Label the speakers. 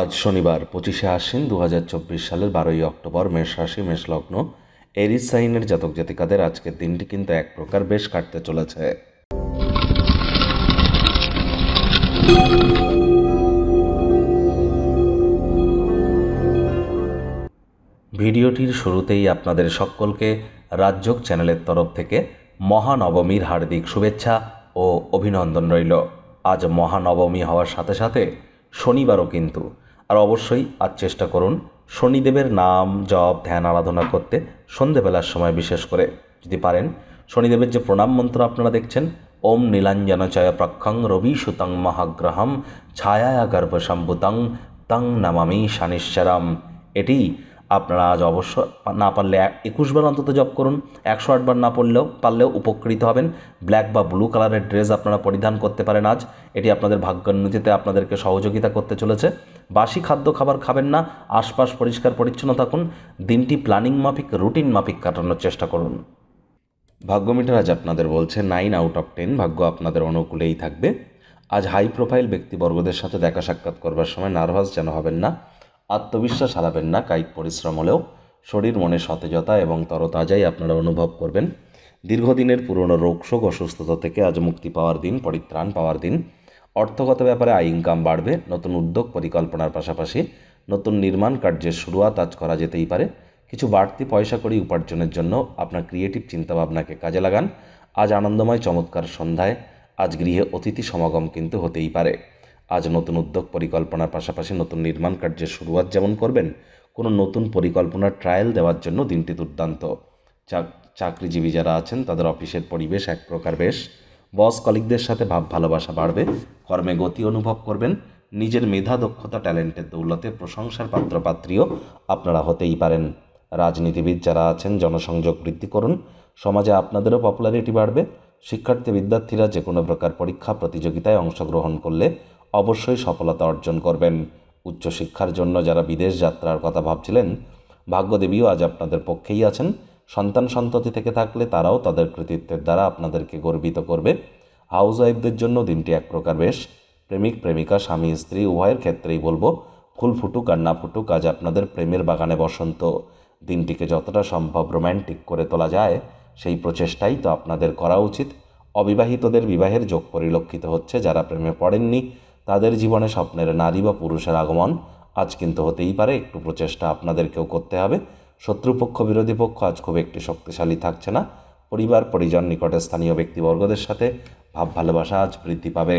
Speaker 1: আজ শনিবার পঁচিশে আশ্বিন দু সালের বারোই অক্টোবর মেষ রাশি মেষ লগ্ন এরিস সাইনের জাতক জাতিকাদের আজকের দিনটি কিন্তু এক প্রকার বেশ কাটতে চলেছে ভিডিওটির শুরুতেই আপনাদের সকলকে রাজ্যক চ্যানেলের তরফ থেকে মহানবমীর হার্দিক শুভেচ্ছা ও অভিনন্দন রইল আজ মহানবমী হওয়ার সাথে সাথে শনিবারও কিন্তু আর অবশ্যই আজ চেষ্টা করুন শনিদেবের নাম জপ ধ্যান আরাধনা করতে সন্ধেবেলার সময় বিশেষ করে যদি পারেন শনিদেবের যে প্রণাম মন্ত্র আপনারা দেখছেন ওম নীলাঞ্জনচয় প্রাক্ষং রবি সুতং মহাগ্রহম ছায়া গর্ভ গর্ভসম্ভুতং তং নামামি শানিশ্বরম এটি আপনারা আজ অবশ্য না পারলে একুশবার অন্তত জব করুন একশো আটবার না পড়লেও পারলেও উপকৃত হবেন ব্ল্যাক বা ব্লু কালারের ড্রেস আপনারা পরিধান করতে পারেন আজ এটি আপনাদের ভাগ্যোন্নতিতে আপনাদেরকে সহযোগিতা করতে চলেছে বাসি খাদ্য খাবার খাবেন না আশপাশ পরিষ্কার পরিচ্ছন্ন থাকুন দিনটি প্ল্যানিং মাফিক রুটিন মাফিক কাটানোর চেষ্টা করুন ভাগ্য মিটার আজ আপনাদের বলছে নাইন আউট অফ টেন ভাগ্য আপনাদের অনুকূলেই থাকবে আজ হাই প্রোফাইল ব্যক্তিবর্গদের সাথে দেখা সাক্ষাৎ করবার সময় নার্ভাস যেন হবেন না আত্মবিশ্বাস হারাবেন না কায়িক পরিশ্রম হলেও শরীর মনে সতেজতা এবং তরতাজাই আপনারা অনুভব করবেন দীর্ঘদিনের পুরনো রোগশোক অসুস্থতা থেকে আজ মুক্তি পাওয়ার দিন পরিত্রাণ পাওয়ার দিন অর্থগত ব্যাপারে আয় ইনকাম বাড়বে নতুন উদ্যোগ পরিকল্পনার পাশাপাশি নতুন নির্মাণ কার্যের শুরুয়াত আজ করা যেতেই পারে কিছু বাড়তি পয়সা করি উপার্জনের জন্য আপনার ক্রিয়েটিভ চিন্তাভাবনাকে কাজে লাগান আজ আনন্দময় চমৎকার সন্ধ্যায় আজ গৃহে অতিথি সমাগম কিন্তু হতেই পারে আজ নতুন উদ্যোগ পরিকল্পনার পাশাপাশি নতুন নির্মাণ কার্যের শুরুয়াত যেমন করবেন কোনো নতুন পরিকল্পনার ট্রায়াল দেওয়ার জন্য দিনটি দুর্দান্ত চাকরিজীবী যারা আছেন তাদের অফিসের পরিবেশ এক প্রকার বেশ বস কলিকদের সাথে ভাব ভালোবাসা বাড়বে কর্মে গতি অনুভব করবেন নিজের মেধা দক্ষতা ট্যালেন্টের দৌলতে প্রশংসার পাত্রপাত্রীও আপনারা হতেই পারেন রাজনীতিবিদ যারা আছেন জনসংযোগ বৃদ্ধি করুন সমাজে আপনাদেরও পপুলারিটি বাড়বে শিক্ষার্থী বিদ্যার্থীরা যে কোনো প্রকার পরীক্ষা প্রতিযোগিতায় অংশগ্রহণ করলে অবশ্যই সফলতা অর্জন করবেন উচ্চশিক্ষার জন্য যারা বিদেশ যাত্রার কথা ভাবছিলেন ভাগ্যদেবীও আজ আপনাদের পক্ষেই আছেন সন্তান সন্ততি থেকে থাকলে তারাও তাদের কৃতিত্বের দ্বারা আপনাদেরকে গর্বিত করবে হাউস ওয়াইফদের জন্য দিনটি এক প্রকার বেশ প্রেমিক প্রেমিকা স্বামী স্ত্রী উভয়ের ক্ষেত্রেই বলবো ফুল ফুটুক আর না ফুটুক আজ আপনাদের প্রেমের বাগানে বসন্ত দিনটিকে যতটা সম্ভব রোম্যান্টিক করে তোলা যায় সেই প্রচেষ্টাই তো আপনাদের করা উচিত অবিবাহিতদের বিবাহের যোগ পরিলক্ষিত হচ্ছে যারা প্রেমে পড়েননি তাদের জীবনে স্বপ্নের নারী বা পুরুষের আগমন আজ কিন্তু হতেই পারে একটু প্রচেষ্টা আপনাদেরকেও করতে হবে শত্রুপক্ষ বিরোধী পক্ষ আজ খুব একটি শক্তিশালী থাকছে না পরিবার পরিজন নিকটে স্থানীয় ব্যক্তিবর্গদের সাথে ভাব ভালোবাসা আজ বৃদ্ধি পাবে